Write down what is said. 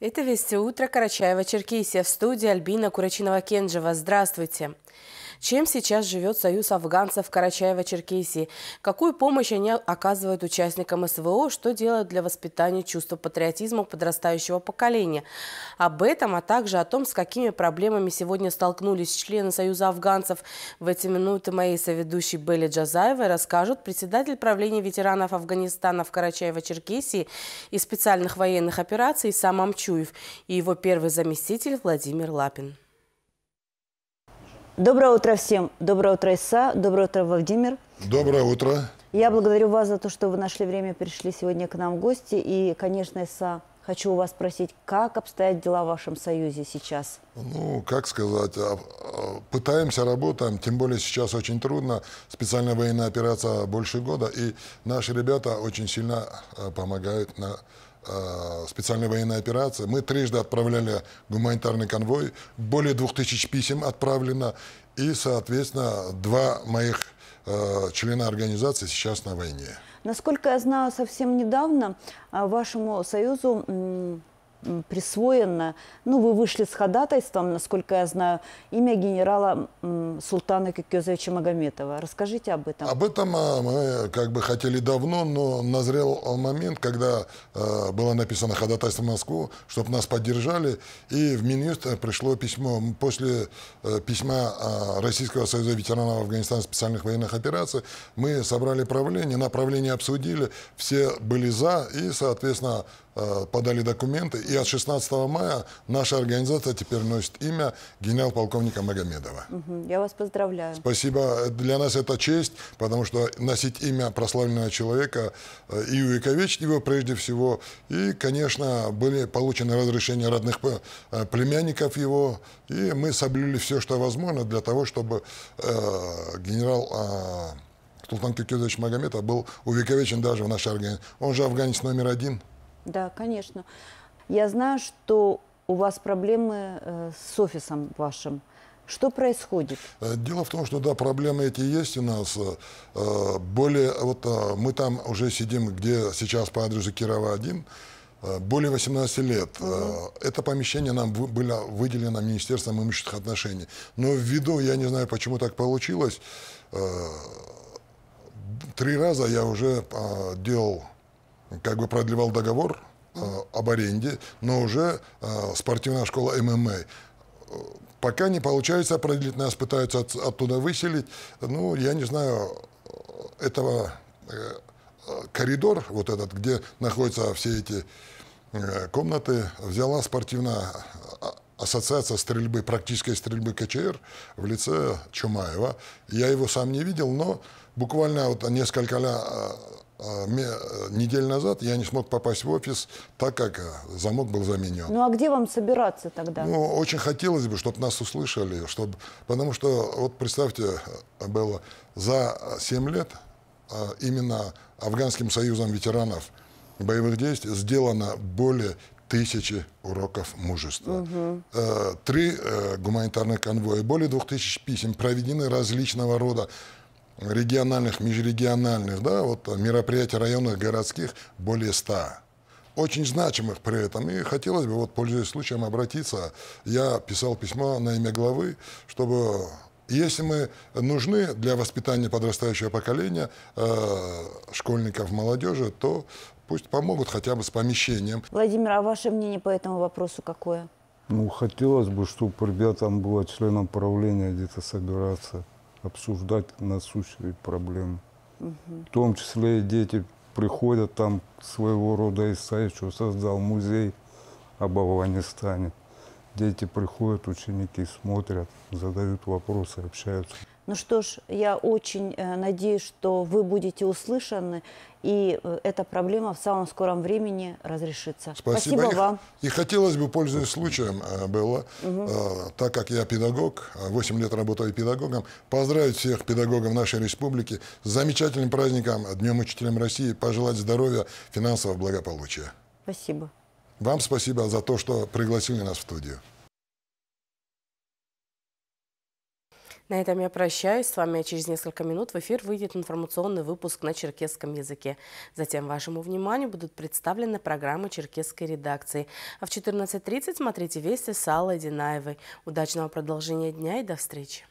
Это «Вести утро» Карачаева-Черкесия. В студии Альбина Курачинова-Кенджева. Здравствуйте. Чем сейчас живет Союз афганцев Карачаева-Черкесии? Какую помощь они оказывают участникам СВО? Что делают для воспитания чувства патриотизма подрастающего поколения? Об этом, а также о том, с какими проблемами сегодня столкнулись члены Союза афганцев. В эти минуты моей соведущей Белли Джазаевой расскажут председатель правления ветеранов Афганистана в Карачаево-Черкесии и специальных военных операций Сам Амчуев и его первый заместитель Владимир Лапин. Доброе утро всем. Доброе утро, Иса. Доброе утро, Владимир. Доброе утро. Я благодарю вас за то, что вы нашли время, пришли сегодня к нам в гости. И, конечно, Иса, хочу у вас спросить, как обстоят дела в вашем союзе сейчас? Ну, как сказать, а, а, пытаемся, работаем, тем более сейчас очень трудно. Специальная военная операция больше года, и наши ребята очень сильно а, помогают на Э, специальной военной операции. Мы трижды отправляли гуманитарный конвой, более двух тысяч писем отправлено, и, соответственно, два моих э, члена организации сейчас на войне. Насколько я знаю, совсем недавно э, вашему союзу присвоено. Ну, вы вышли с ходатайством, насколько я знаю, имя генерала Султана Кикезовича Магометова. Расскажите об этом. Об этом а, мы как бы хотели давно, но назрел момент, когда а, было написано ходатайство в Москву, чтобы нас поддержали, и в Минюст пришло письмо. После э, письма а, Российского союза ветеранов Афганистана специальных военных операций мы собрали правление, направление обсудили, все были за, и, соответственно, Э, подали документы, и от 16 мая наша организация теперь носит имя генерал-полковника Магомедова. Угу, я вас поздравляю. Спасибо. Для нас это честь, потому что носить имя прославленного человека э, и увековечить его прежде всего. И, конечно, были получены разрешения родных э, племянников его, и мы соблюли все, что возможно, для того, чтобы э, генерал э, Султан Кюкюзович Магомедов был увековечен даже в нашей организации. Он же афганец номер один. Да, конечно. Я знаю, что у вас проблемы э, с офисом вашим. Что происходит? Э, дело в том, что да, проблемы эти есть у нас. Э, более, вот мы там уже сидим, где сейчас по адресу Кирова 1, более 18 лет. Угу. Это помещение нам было выделено Министерством имущественных отношений. Но ввиду, я не знаю, почему так получилось, три раза я уже делал как бы продлевал договор э, об аренде, но уже э, спортивная школа ММА. Э, пока не получается продлить, нас пытаются от, оттуда выселить. Ну, я не знаю, э, этого э, э, коридор вот этот, где находятся все эти комнаты, взяла спортивная а, ассоциация стрельбы, практической стрельбы КЧР в лице Чумаева. Я его сам не видел, но буквально вот несколько лет а, э, неделю назад я не смог попасть в офис, так как э, замок был заменен. Ну а где вам собираться тогда? Ну, очень хотелось бы, чтобы нас услышали, чтобы... потому что, вот представьте, э, было за 7 лет именно Афганским союзом ветеранов боевых действий сделано более тысячи уроков мужества. Угу. Три гуманитарных конвоя, более двух тысяч писем проведены различного рода региональных, межрегиональных, да, вот э, мероприятий районных, городских более 100 очень значимых при этом. И хотелось бы, вот, пользуясь случаем, обратиться. Я писал письмо на имя главы, чтобы, если мы нужны для воспитания подрастающего поколения э, школьников, молодежи, то пусть помогут хотя бы с помещением. Владимир, а ваше мнение по этому вопросу какое? Ну, хотелось бы, чтобы ребятам было членом правления где-то собираться обсуждать насущные проблемы. Угу. В том числе и дети приходят, там своего рода Исаи, что создал музей об Афганистане. Дети приходят, ученики смотрят, задают вопросы, общаются. Ну что ж, я очень э, надеюсь, что вы будете услышаны, и э, эта проблема в самом скором времени разрешится. Спасибо, Спасибо вам. И хотелось бы, пользуясь случаем, э, было, угу. так как я педагог, 8 лет работаю педагогом, поздравить всех педагогов нашей республики с замечательным праздником, Днем Учителям России, пожелать здоровья, финансового благополучия. Спасибо. Вам спасибо за то, что пригласили нас в студию. На этом я прощаюсь с вами. Через несколько минут в эфир выйдет информационный выпуск на черкесском языке. Затем вашему вниманию будут представлены программы черкесской редакции. А в 14.30 смотрите «Вести» с Аллой Динаевой. Удачного продолжения дня и до встречи.